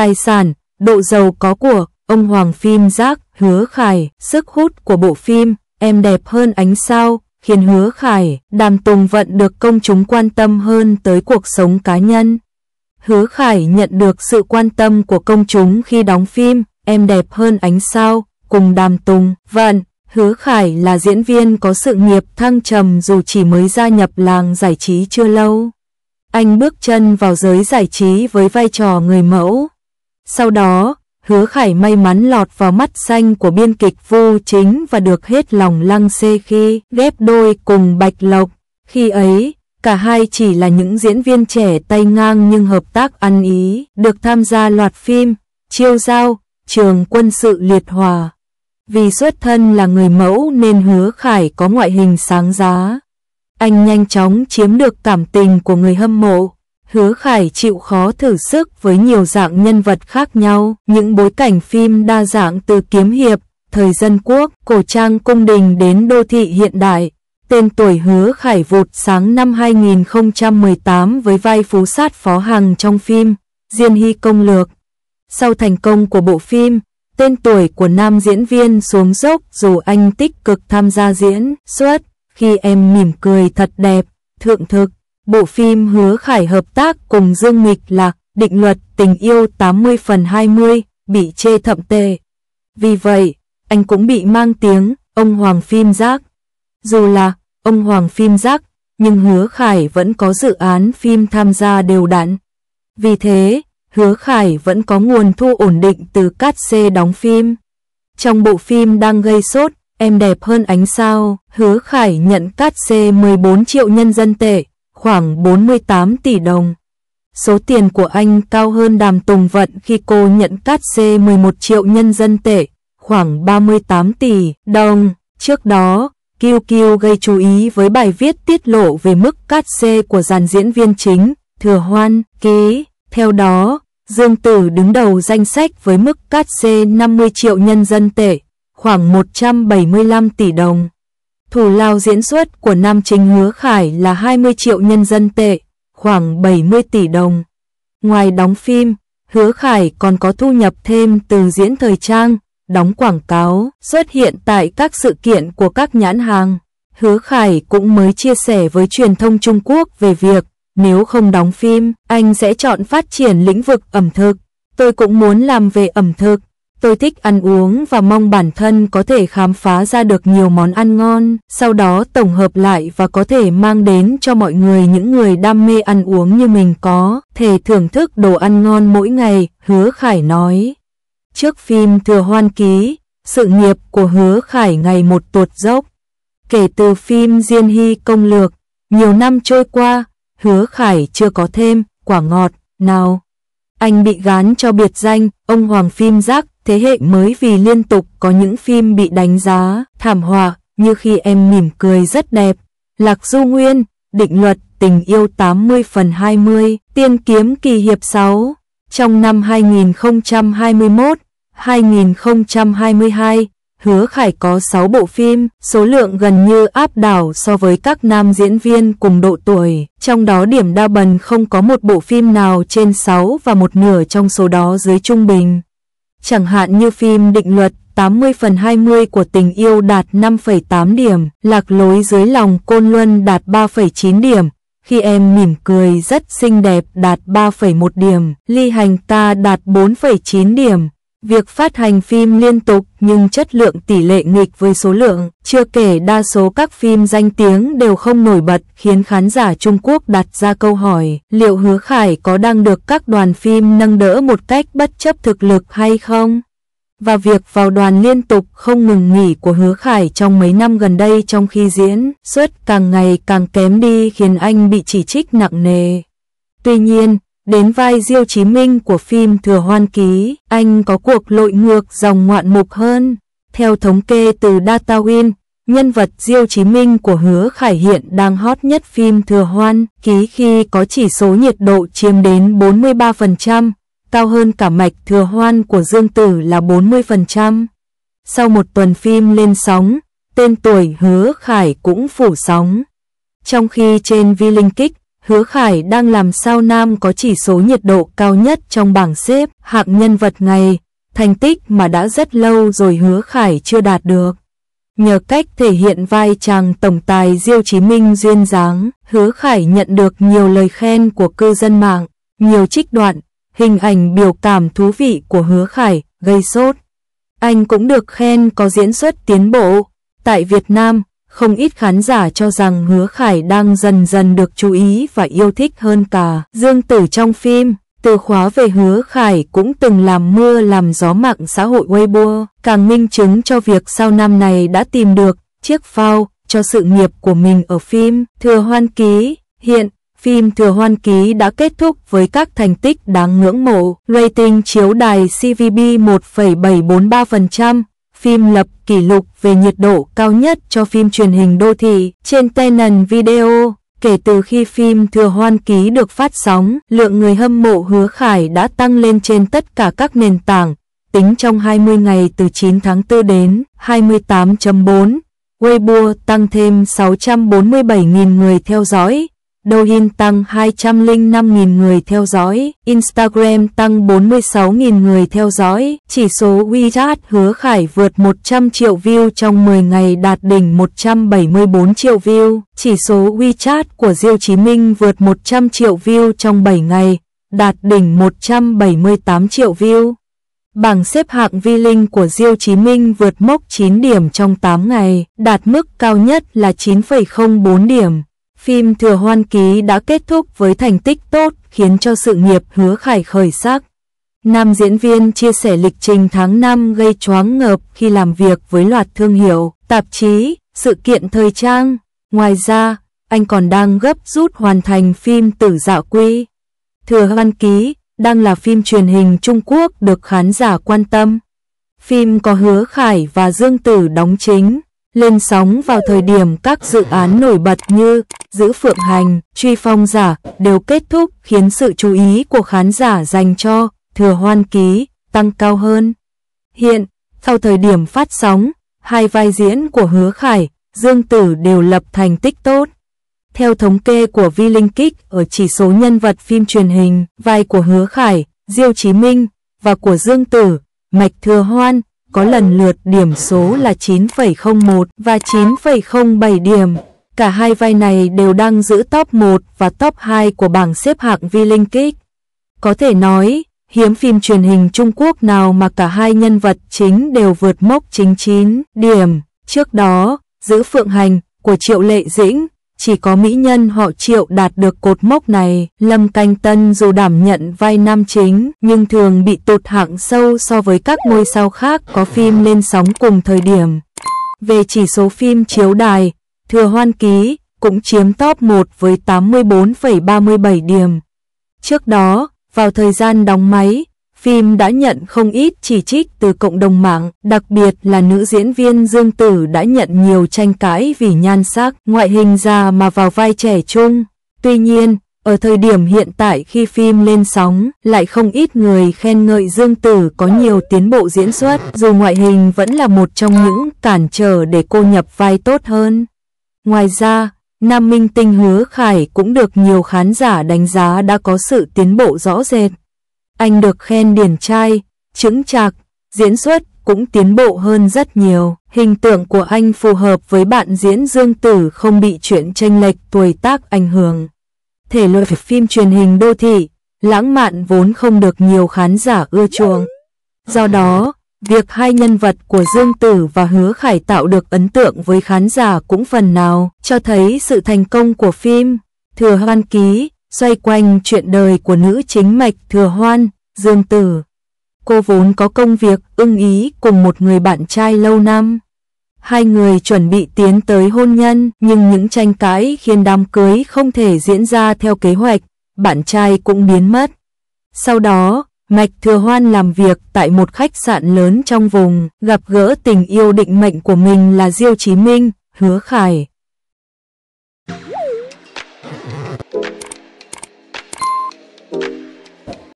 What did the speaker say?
tài sản, độ giàu có của ông Hoàng phim Giác, Hứa Khải, sức hút của bộ phim Em đẹp hơn ánh sao, khiến Hứa Khải, Đàm Tùng Vận được công chúng quan tâm hơn tới cuộc sống cá nhân. Hứa Khải nhận được sự quan tâm của công chúng khi đóng phim Em đẹp hơn ánh sao, cùng Đàm Tùng Vận. Hứa Khải là diễn viên có sự nghiệp thăng trầm dù chỉ mới gia nhập làng giải trí chưa lâu. Anh bước chân vào giới giải trí với vai trò người mẫu, sau đó, hứa khải may mắn lọt vào mắt xanh của biên kịch vô chính và được hết lòng lăng xê khi ghép đôi cùng Bạch Lộc. Khi ấy, cả hai chỉ là những diễn viên trẻ tay ngang nhưng hợp tác ăn ý, được tham gia loạt phim, chiêu giao, trường quân sự liệt hòa. Vì xuất thân là người mẫu nên hứa khải có ngoại hình sáng giá. Anh nhanh chóng chiếm được cảm tình của người hâm mộ. Hứa Khải chịu khó thử sức với nhiều dạng nhân vật khác nhau, những bối cảnh phim đa dạng từ kiếm hiệp, thời dân quốc, cổ trang cung đình đến đô thị hiện đại. Tên tuổi Hứa Khải vụt sáng năm 2018 với vai phú sát phó hàng trong phim Diên Hy Công Lược. Sau thành công của bộ phim, tên tuổi của nam diễn viên xuống dốc dù anh tích cực tham gia diễn xuất khi em mỉm cười thật đẹp, thượng thực. Bộ phim Hứa Khải hợp tác cùng Dương Nghịch là định luật tình yêu 80 phần 20 bị chê thậm tề Vì vậy, anh cũng bị mang tiếng ông Hoàng phim giác. Dù là ông Hoàng phim giác, nhưng Hứa Khải vẫn có dự án phim tham gia đều đặn. Vì thế, Hứa Khải vẫn có nguồn thu ổn định từ cát xê đóng phim. Trong bộ phim đang gây sốt, Em đẹp hơn ánh sao, Hứa Khải nhận cát xê 14 triệu nhân dân tệ, khoảng 48 tỷ đồng. Số tiền của anh cao hơn Đàm Tùng Vận khi cô nhận cát xê 11 triệu nhân dân tệ, khoảng 38 tỷ đồng. Trước đó, QQ gây chú ý với bài viết tiết lộ về mức cát xê của dàn diễn viên chính, Thừa Hoan, Ký. Theo đó, Dương Tử đứng đầu danh sách với mức cát xê 50 triệu nhân dân tệ, khoảng 175 tỷ đồng. Thù lao diễn xuất của Nam Chính Hứa Khải là 20 triệu nhân dân tệ, khoảng 70 tỷ đồng. Ngoài đóng phim, Hứa Khải còn có thu nhập thêm từ diễn thời trang, đóng quảng cáo, xuất hiện tại các sự kiện của các nhãn hàng. Hứa Khải cũng mới chia sẻ với truyền thông Trung Quốc về việc nếu không đóng phim, anh sẽ chọn phát triển lĩnh vực ẩm thực. Tôi cũng muốn làm về ẩm thực. Tôi thích ăn uống và mong bản thân có thể khám phá ra được nhiều món ăn ngon, sau đó tổng hợp lại và có thể mang đến cho mọi người những người đam mê ăn uống như mình có, thể thưởng thức đồ ăn ngon mỗi ngày, Hứa Khải nói. Trước phim Thừa Hoan Ký, sự nghiệp của Hứa Khải ngày một tuột dốc. Kể từ phim Diên Hy Công Lược, nhiều năm trôi qua, Hứa Khải chưa có thêm quả ngọt, nào. Anh bị gán cho biệt danh, ông Hoàng Phim Giác, thế hệ mới vì liên tục có những phim bị đánh giá, thảm họa, như khi em mỉm cười rất đẹp, Lạc Du Nguyên, định luật, tình yêu 80 phần 20, tiên kiếm kỳ hiệp 6. Trong năm 2021, 2022, Hứa Khải có 6 bộ phim, số lượng gần như áp đảo so với các nam diễn viên cùng độ tuổi, trong đó điểm đa bần không có một bộ phim nào trên 6 và một nửa trong số đó dưới trung bình. Chẳng hạn như phim định luật 80 phần 20 của tình yêu đạt 5,8 điểm, lạc lối dưới lòng côn luân đạt 3,9 điểm, khi em mỉm cười rất xinh đẹp đạt 3,1 điểm, ly hành ta đạt 4,9 điểm, Việc phát hành phim liên tục nhưng chất lượng tỷ lệ nghịch với số lượng, chưa kể đa số các phim danh tiếng đều không nổi bật khiến khán giả Trung Quốc đặt ra câu hỏi liệu Hứa Khải có đang được các đoàn phim nâng đỡ một cách bất chấp thực lực hay không? Và việc vào đoàn liên tục không ngừng nghỉ của Hứa Khải trong mấy năm gần đây trong khi diễn xuất càng ngày càng kém đi khiến anh bị chỉ trích nặng nề. Tuy nhiên, Đến vai Diêu Chí Minh của phim Thừa Hoan Ký, anh có cuộc lội ngược dòng ngoạn mục hơn. Theo thống kê từ Datawin, nhân vật Diêu Chí Minh của Hứa Khải hiện đang hot nhất phim Thừa Hoan Ký khi có chỉ số nhiệt độ chiếm đến 43%, cao hơn cả mạch Thừa Hoan của Dương Tử là 40%. Sau một tuần phim lên sóng, tên tuổi Hứa Khải cũng phủ sóng. Trong khi trên Vi Linh Kích, Hứa Khải đang làm sao Nam có chỉ số nhiệt độ cao nhất trong bảng xếp hạng nhân vật ngày, thành tích mà đã rất lâu rồi Hứa Khải chưa đạt được. Nhờ cách thể hiện vai chàng tổng tài Diêu Chí Minh duyên dáng, Hứa Khải nhận được nhiều lời khen của cư dân mạng, nhiều trích đoạn, hình ảnh biểu cảm thú vị của Hứa Khải gây sốt. Anh cũng được khen có diễn xuất tiến bộ. Tại Việt Nam, không ít khán giả cho rằng Hứa Khải đang dần dần được chú ý và yêu thích hơn cả Dương Tử trong phim. Từ khóa về Hứa Khải cũng từng làm mưa làm gió mạng xã hội Weibo, càng minh chứng cho việc sau năm này đã tìm được chiếc phao cho sự nghiệp của mình ở phim Thừa Hoan Ký. Hiện, phim Thừa Hoan Ký đã kết thúc với các thành tích đáng ngưỡng mộ, rating chiếu đài CVB 1,743%, phim lập kỷ lục về nhiệt độ cao nhất cho phim truyền hình đô thị trên Tenon Video. Kể từ khi phim Thừa Hoan Ký được phát sóng, lượng người hâm mộ hứa khải đã tăng lên trên tất cả các nền tảng, tính trong 20 ngày từ 9 tháng 4 đến 28.4. Weibo tăng thêm 647.000 người theo dõi, Douyin tăng 205.000 người theo dõi, Instagram tăng 46.000 người theo dõi, chỉ số WeChat hứa khải vượt 100 triệu view trong 10 ngày đạt đỉnh 174 triệu view, chỉ số WeChat của Diêu Chí Minh vượt 100 triệu view trong 7 ngày, đạt đỉnh 178 triệu view. Bảng xếp hạng Vi Linh của Diêu Chí Minh vượt mốc 9 điểm trong 8 ngày, đạt mức cao nhất là 9,04 điểm phim Thừa Hoan Ký đã kết thúc với thành tích tốt khiến cho sự nghiệp hứa khải khởi sắc. Nam diễn viên chia sẻ lịch trình tháng 5 gây choáng ngợp khi làm việc với loạt thương hiệu, tạp chí, sự kiện thời trang. Ngoài ra, anh còn đang gấp rút hoàn thành phim Tử Dạ Quy. Thừa Hoan Ký đang là phim truyền hình Trung Quốc được khán giả quan tâm. Phim có Hứa Khải và Dương Tử đóng chính lên sóng vào thời điểm các dự án nổi bật như Giữ Phượng Hành, Truy Phong Giả đều kết thúc khiến sự chú ý của khán giả dành cho Thừa Hoan Ký tăng cao hơn. Hiện, sau thời điểm phát sóng, hai vai diễn của Hứa Khải, Dương Tử đều lập thành tích tốt. Theo thống kê của Vi Linh Kích ở chỉ số nhân vật phim truyền hình, vai của Hứa Khải, Diêu Chí Minh và của Dương Tử, Mạch Thừa Hoan có lần lượt điểm số là 9,01 và 9,07 điểm. Cả hai vai này đều đang giữ top 1 và top 2 của bảng xếp hạng V-Linkix. Có thể nói, hiếm phim truyền hình Trung Quốc nào mà cả hai nhân vật chính đều vượt mốc 99 điểm. Trước đó, giữ Phượng Hành của Triệu Lệ Dĩnh chỉ có mỹ nhân họ triệu đạt được cột mốc này. Lâm Canh Tân dù đảm nhận vai nam chính, nhưng thường bị tụt hạng sâu so với các ngôi sao khác có phim lên sóng cùng thời điểm. Về chỉ số phim chiếu đài, Thừa Hoan Ký cũng chiếm top 1 với 84,37 điểm. Trước đó, vào thời gian đóng máy, phim đã nhận không ít chỉ trích từ cộng đồng mạng, đặc biệt là nữ diễn viên Dương Tử đã nhận nhiều tranh cãi vì nhan sắc, ngoại hình già mà vào vai trẻ trung. Tuy nhiên, ở thời điểm hiện tại khi phim lên sóng, lại không ít người khen ngợi Dương Tử có nhiều tiến bộ diễn xuất, dù ngoại hình vẫn là một trong những cản trở để cô nhập vai tốt hơn. Ngoài ra, Nam Minh Tinh Hứa Khải cũng được nhiều khán giả đánh giá đã có sự tiến bộ rõ rệt. Anh được khen điển trai, chứng chạc, diễn xuất cũng tiến bộ hơn rất nhiều. Hình tượng của anh phù hợp với bạn diễn Dương Tử không bị chuyện tranh lệch tuổi tác ảnh hưởng. Thể loại phim truyền hình đô thị, lãng mạn vốn không được nhiều khán giả ưa chuộng. Do đó, việc hai nhân vật của Dương Tử và Hứa Khải tạo được ấn tượng với khán giả cũng phần nào cho thấy sự thành công của phim. Thừa Hoan Ký xoay quanh chuyện đời của nữ chính mạch Thừa Hoan, Dương Tử. Cô vốn có công việc ưng ý cùng một người bạn trai lâu năm. Hai người chuẩn bị tiến tới hôn nhân, nhưng những tranh cãi khiến đám cưới không thể diễn ra theo kế hoạch, bạn trai cũng biến mất. Sau đó, Mạch Thừa Hoan làm việc tại một khách sạn lớn trong vùng, gặp gỡ tình yêu định mệnh của mình là Diêu Chí Minh, Hứa Khải,